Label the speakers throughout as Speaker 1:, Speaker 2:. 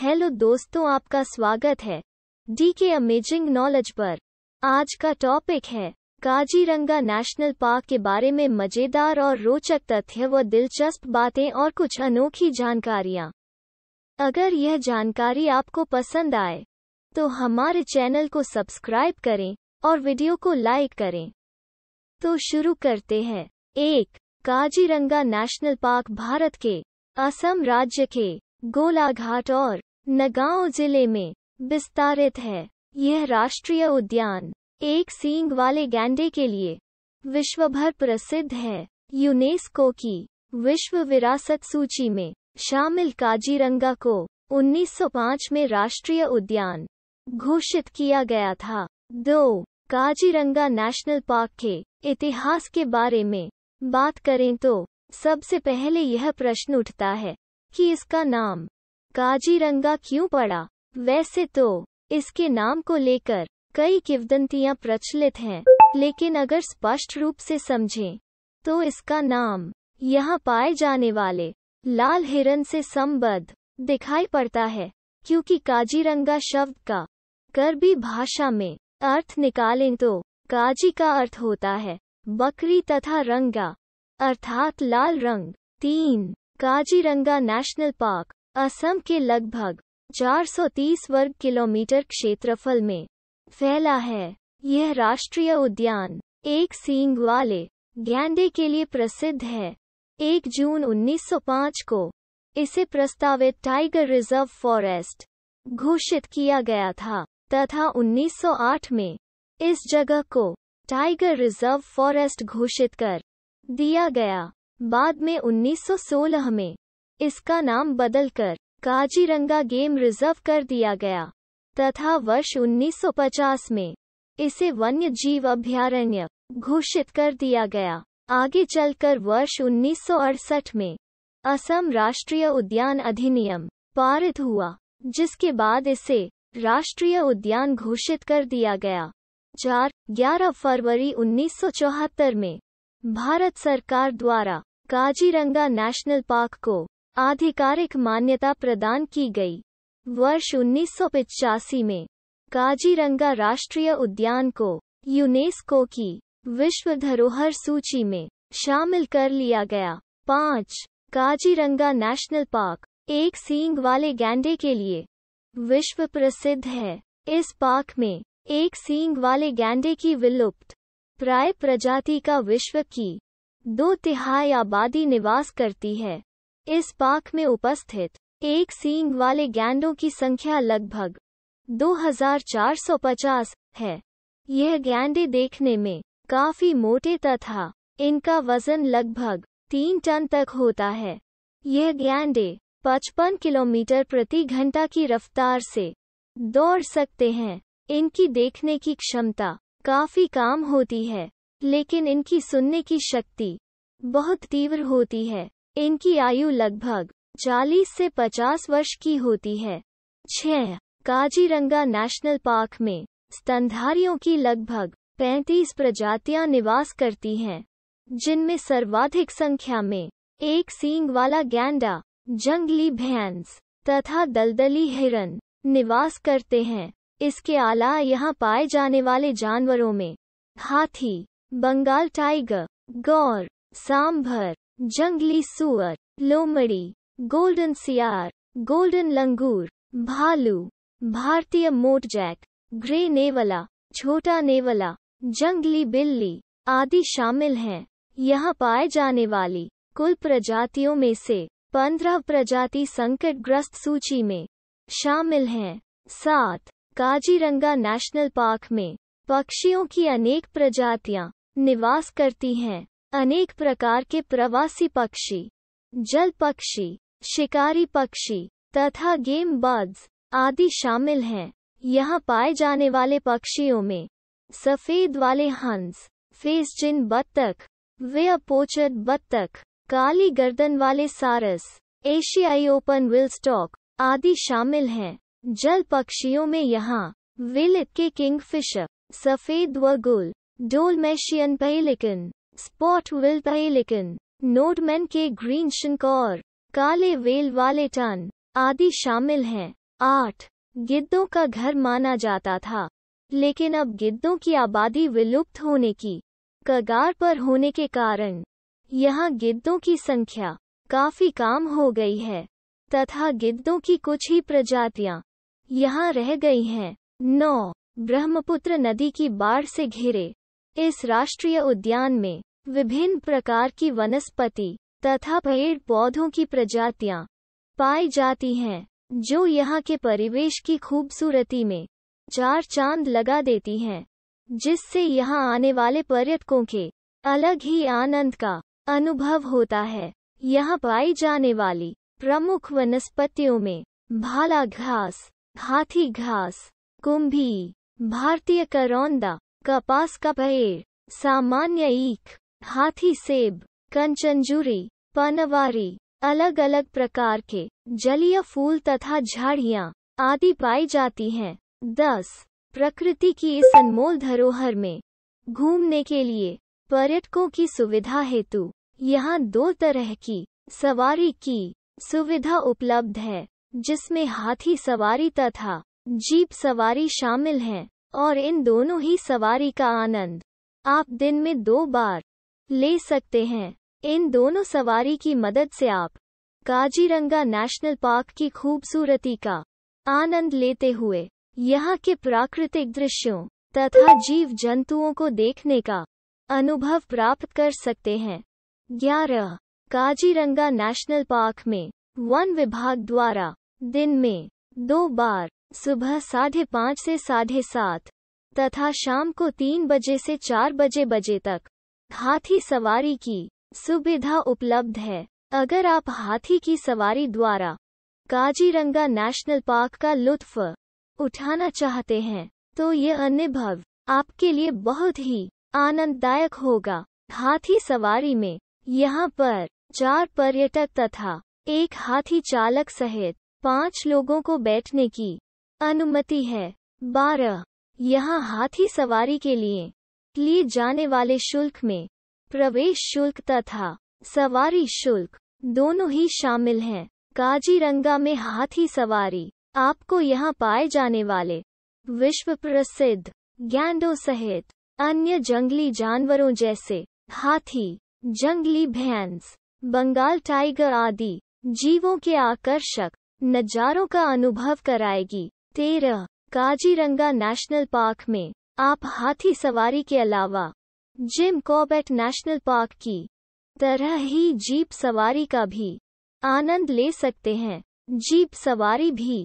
Speaker 1: Hello दोस्तों आपका स्वागत है डी के अमेजिंग नॉलेज पर आज का टॉपिक है काजीरंगा नेशनल पार्क के बारे में मजेदार और रोचक तथ्य व दिलचस्प बातें और कुछ अनोखी जानकारियाँ अगर यह जानकारी आपको पसंद आए तो हमारे चैनल को सब्सक्राइब करें और वीडियो को लाइक करें तो शुरू करते हैं एक काजीरंगा नेशनल पार्क भारत के असम राज्य के गोलाघाट और नगांव जिले में विस्तारित है यह राष्ट्रीय उद्यान एक सींग वाले गैंडे के लिए विश्वभर प्रसिद्ध है यूनेस्को की विश्व विरासत सूची में शामिल काजीरंगा को 1905 में राष्ट्रीय उद्यान घोषित किया गया था दो काजीरंगा नेशनल पार्क के इतिहास के बारे में बात करें तो सबसे पहले यह प्रश्न उठता है कि इसका नाम काजीरंगा क्यों पड़ा वैसे तो इसके नाम को लेकर कई किवदंतियां प्रचलित हैं लेकिन अगर स्पष्ट रूप से समझें तो इसका नाम यहाँ पाए जाने वाले लाल हिरन से संबद्ध दिखाई पड़ता है क्योंकि काजीरंगा शब्द का करबी भाषा में अर्थ निकालें तो काजी का अर्थ होता है बकरी तथा रंगा अर्थात लाल रंग तीन काजीरंगा नेशनल पार्क असम के लगभग 430 वर्ग किलोमीटर क्षेत्रफल में फैला है यह राष्ट्रीय उद्यान एक सींग वाले गैंडे के लिए प्रसिद्ध है 1 जून 1905 को इसे प्रस्तावित टाइगर रिजर्व फॉरेस्ट घोषित किया गया था तथा 1908 में इस जगह को टाइगर रिजर्व फॉरेस्ट घोषित कर दिया गया बाद में 1916 में इसका नाम बदलकर काजीरंगा गेम रिजर्व कर दिया गया तथा वर्ष 1950 में इसे वन्य जीव अभ्यारण्य घोषित कर दिया गया आगे चलकर वर्ष 1968 में असम राष्ट्रीय उद्यान अधिनियम पारित हुआ जिसके बाद इसे राष्ट्रीय उद्यान घोषित कर दिया गया चार ग्यारह फरवरी 1974 में भारत सरकार द्वारा काजीरंगा नेशनल पार्क को आधिकारिक मान्यता प्रदान की गई वर्ष उन्नीस में काजीरंगा राष्ट्रीय उद्यान को यूनेस्को की विश्व धरोहर सूची में शामिल कर लिया गया पाँच काजीरंगा नेशनल पार्क एक सींग वाले गैंडे के लिए विश्व प्रसिद्ध है इस पार्क में एक सींग वाले गैंडे की विलुप्त प्राय प्रजाति का विश्व की दो तिहाई आबादी निवास करती है इस पार्क में उपस्थित एक सींग वाले गैंडों की संख्या लगभग 2450 है यह गैंडे देखने में काफी मोटे तथा इनका वजन लगभग तीन टन तक होता है यह गैंडे 55 किलोमीटर प्रति घंटा की रफ्तार से दौड़ सकते हैं इनकी देखने की क्षमता काफी काम होती है लेकिन इनकी सुनने की शक्ति बहुत तीव्र होती है इनकी आयु लगभग 40 से 50 वर्ष की होती है छह काजीरंगा नेशनल पार्क में स्तनधारियों की लगभग 35 प्रजातियां निवास करती हैं जिनमें सर्वाधिक संख्या में एक सींग वाला गैंडा जंगली भैंस तथा दलदली हिरन निवास करते हैं इसके आला यहाँ पाए जाने वाले जानवरों में हाथी बंगाल टाइगर गौर सांभर जंगली सुअर लोमड़ी गोल्डन सियार गोल्डन लंगूर भालू भारतीय मोटजैक ग्रे नेवला छोटा नेवला जंगली बिल्ली आदि शामिल हैं यहाँ पाए जाने वाली कुल प्रजातियों में से पंद्रह प्रजाति संकटग्रस्त सूची में शामिल हैं सात काजीरंगा नेशनल पार्क में पक्षियों की अनेक प्रजातियां निवास करती हैं अनेक प्रकार के प्रवासी पक्षी जल पक्षी शिकारी पक्षी तथा गेम बर्ड्स आदि शामिल हैं यहाँ पाए जाने वाले पक्षियों में सफेद वाले हंस फेस बत्तख वे अपोचर बत्तख काली गर्दन वाले सारस एशियाई ओपन विल स्टॉक आदि शामिल हैं जल पक्षियों में यहाँ विलित के किंगफिशर सफेद व गुल डोलमेशियन पेलिकन स्पॉट विल पेलिकन नोडमैन के ग्रीन शिंक काले वेल वाले टन आदि शामिल हैं आठ गिद्धों का घर माना जाता था लेकिन अब गिद्धों की आबादी विलुप्त होने की कगार पर होने के कारण यहाँ गिद्धों की संख्या काफी काम हो गई है तथा गिद्धों की कुछ ही प्रजातियां यहाँ रह गई हैं नौ ब्रह्मपुत्र नदी की बाढ़ से घिरे इस राष्ट्रीय उद्यान में विभिन्न प्रकार की वनस्पति तथा पेड़ पौधों की प्रजातियां पाई जाती हैं जो यहाँ के परिवेश की खूबसूरती में चार चांद लगा देती हैं जिससे यहाँ आने वाले पर्यटकों के अलग ही आनंद का अनुभव होता है यहाँ पाई जाने वाली प्रमुख वनस्पतियों में भाला घास हाथी घास कुंभी भारतीय करौंदा कपास का पेड़ सामान्य ईख हाथी सेब कंचनजूरी पनवारी अलग अलग प्रकार के जलीय फूल तथा झाड़ियाँ आदि पाई जाती हैं दस प्रकृति की इस अनमोल धरोहर में घूमने के लिए पर्यटकों की सुविधा हेतु यहाँ दो तरह की सवारी की सुविधा उपलब्ध है जिसमें हाथी सवारी तथा जीप सवारी शामिल हैं और इन दोनों ही सवारी का आनंद आप दिन में दो बार ले सकते हैं इन दोनों सवारी की मदद से आप काजीरंगा नेशनल पार्क की खूबसूरती का आनंद लेते हुए यहाँ के प्राकृतिक दृश्यों तथा जीव जंतुओं को देखने का अनुभव प्राप्त कर सकते हैं ग्यारह काजीरंगा नेशनल पार्क में वन विभाग द्वारा दिन में दो बार सुबह साढ़े पाँच से साढ़े सात तथा शाम को तीन बजे से चार बजे बजे तक हाथी सवारी की सुविधा उपलब्ध है अगर आप हाथी की सवारी द्वारा काजीरंगा नेशनल पार्क का लुत्फ उठाना चाहते हैं तो ये अनुभव आपके लिए बहुत ही आनंददायक होगा हाथी सवारी में यहाँ पर चार पर्यटक तथा एक हाथी चालक सहित पांच लोगों को बैठने की अनुमति है बारह यहाँ हाथी सवारी के लिए लिए जाने वाले शुल्क में प्रवेश शुल्क तथा सवारी शुल्क दोनों ही शामिल हैं काजीरंगा में हाथी सवारी आपको यहाँ पाए जाने वाले विश्व प्रसिद्ध गैंडो सहित अन्य जंगली जानवरों जैसे हाथी जंगली भैंस बंगाल टाइगर आदि जीवों के आकर्षक नज़ारों का अनुभव कराएगी तेरह काजीरंगा नेशनल पार्क में आप हाथी सवारी के अलावा जिम कॉबेट नेशनल पार्क की तरह ही जीप सवारी का भी आनंद ले सकते हैं जीप सवारी भी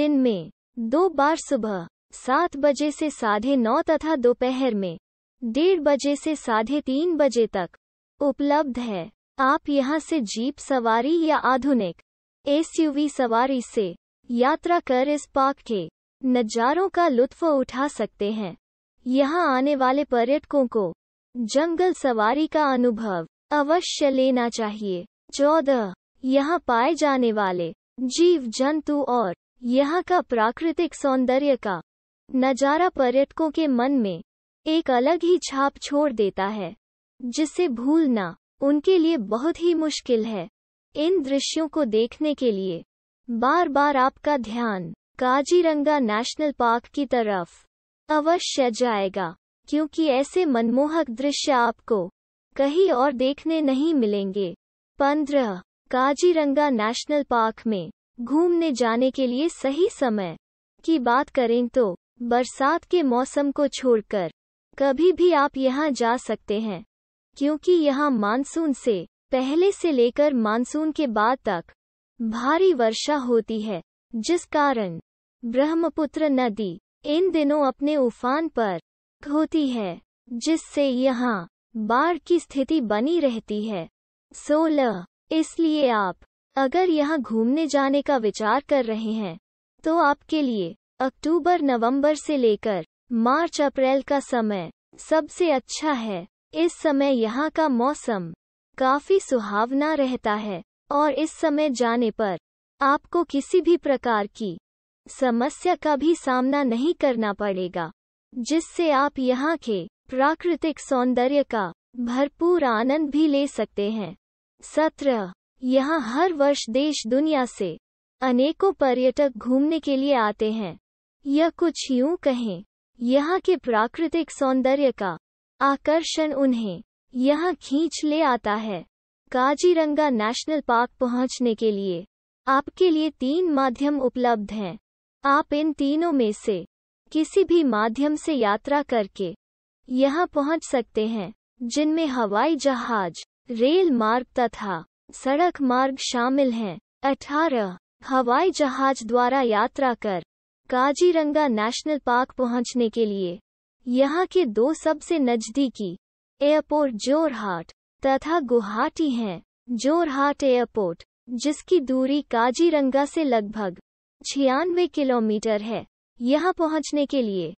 Speaker 1: दिन में दो बार सुबह सात बजे से साढ़े नौ तथा दोपहर में डेढ़ बजे से साढ़े तीन बजे तक उपलब्ध है आप यहां से जीप सवारी या आधुनिक एसयूवी सवारी से यात्रा कर इस पार्क के नज़ारों का लुत्फ उठा सकते हैं यहाँ आने वाले पर्यटकों को जंगल सवारी का अनुभव अवश्य लेना चाहिए चौदह यहाँ पाए जाने वाले जीव जंतु और यहाँ का प्राकृतिक सौंदर्य का नज़ारा पर्यटकों के मन में एक अलग ही छाप छोड़ देता है जिसे भूलना उनके लिए बहुत ही मुश्किल है इन दृश्यों को देखने के लिए बार बार आपका ध्यान काजीरंगा नेशनल पार्क की तरफ अवश्य जाएगा क्योंकि ऐसे मनमोहक दृश्य आपको कहीं और देखने नहीं मिलेंगे पंद्रह काजीरंगा नेशनल पार्क में घूमने जाने के लिए सही समय की बात करें तो बरसात के मौसम को छोड़कर कभी भी आप यहाँ जा सकते हैं क्योंकि यहाँ मानसून से पहले से लेकर मानसून के बाद तक भारी वर्षा होती है जिस कारण ब्रह्मपुत्र नदी इन दिनों अपने उफान पर होती है जिससे यहाँ बाढ़ की स्थिति बनी रहती है सोलह इसलिए आप अगर यहाँ घूमने जाने का विचार कर रहे हैं तो आपके लिए अक्टूबर नवंबर से लेकर मार्च अप्रैल का समय सबसे अच्छा है इस समय यहाँ का मौसम काफी सुहावना रहता है और इस समय जाने पर आपको किसी भी प्रकार की समस्या का भी सामना नहीं करना पड़ेगा जिससे आप यहाँ के प्राकृतिक सौंदर्य का भरपूर आनंद भी ले सकते हैं सत्रह यहाँ हर वर्ष देश दुनिया से अनेकों पर्यटक घूमने के लिए आते हैं यह कुछ यूं कहें यहाँ के प्राकृतिक सौंदर्य का आकर्षण उन्हें यहाँ खींच ले आता है काजीरंगा नेशनल पार्क पहुंचने के लिए आपके लिए तीन माध्यम उपलब्ध हैं आप इन तीनों में से किसी भी माध्यम से यात्रा करके यहाँ पहुंच सकते हैं जिनमें हवाई जहाज रेल मार्ग तथा सड़क मार्ग शामिल हैं अठारह हवाई जहाज द्वारा यात्रा कर काजीरंगा नेशनल पार्क पहुंचने के लिए यहाँ के दो सबसे नजदीकी एयरपोर्ट जोरहाट तथा गुवाहाटी हैं जोरहाट एयरपोर्ट जिसकी दूरी काजीरंगा से लगभग छियानवे किलोमीटर है यहाँ पहुँचने के लिए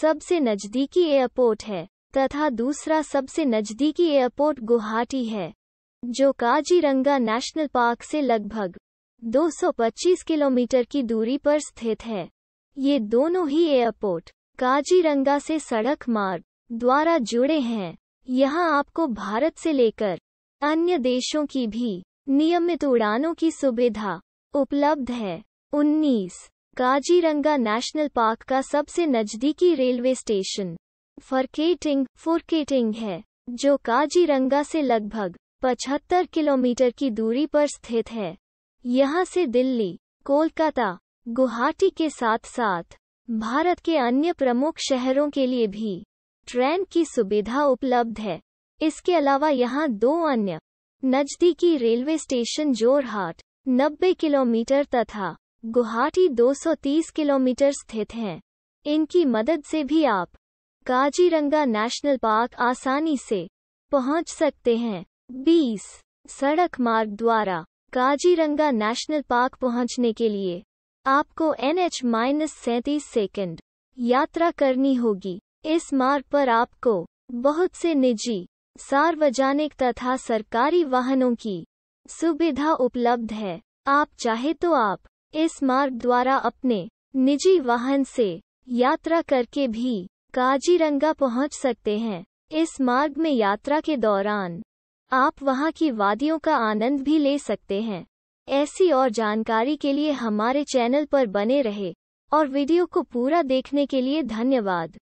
Speaker 1: सबसे नज़दीकी एयरपोर्ट है तथा दूसरा सबसे नज़दीकी एयरपोर्ट गुवाहाटी है जो काजीरंगा नेशनल पार्क से लगभग 225 किलोमीटर की दूरी पर स्थित है ये दोनों ही एयरपोर्ट काजीरंगा से सड़क मार्ग द्वारा जुड़े हैं यहाँ आपको भारत से लेकर अन्य देशों की भी नियमित उड़ानों की सुविधा उपलब्ध है 19. काजीरंगा नेशनल पार्क का सबसे नजदीकी रेलवे स्टेशन फरकेटिंग फुरकेटिंग है जो काजीरंगा से लगभग 75 किलोमीटर की दूरी पर स्थित है यहाँ से दिल्ली कोलकाता गुवाहाटी के साथ साथ भारत के अन्य प्रमुख शहरों के लिए भी ट्रेन की सुविधा उपलब्ध है इसके अलावा यहाँ दो अन्य नजदीकी रेलवे स्टेशन जोरहाट 90 किलोमीटर तथा गुवाहाटी 230 किलोमीटर स्थित हैं इनकी मदद से भी आप काजीरंगा नेशनल पार्क आसानी से पहुंच सकते हैं 20 सड़क मार्ग द्वारा काजीरंगा नेशनल पार्क पहुंचने के लिए आपको एन एच माइनस सैंतीस सेकेंड यात्रा करनी होगी इस मार्ग पर आपको बहुत से निजी सार्वजनिक तथा सरकारी वाहनों की सुविधा उपलब्ध है आप चाहे तो आप इस मार्ग द्वारा अपने निजी वाहन से यात्रा करके भी काजीरंगा पहुंच सकते हैं इस मार्ग में यात्रा के दौरान आप वहां की वादियों का आनंद भी ले सकते हैं ऐसी और जानकारी के लिए हमारे चैनल पर बने रहे और वीडियो को पूरा देखने के लिए धन्यवाद